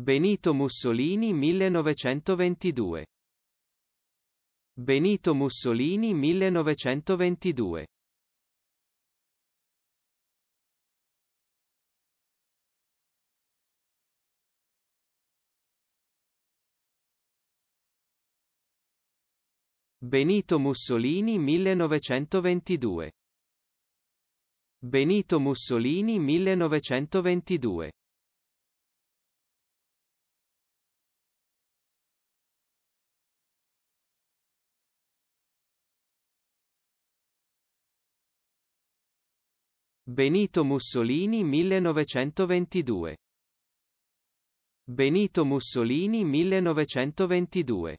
Benito Mussolini 1922 Benito Mussolini 1922 Benito Mussolini 1922 Benito Mussolini 1922 Benito Mussolini 1922 Benito Mussolini 1922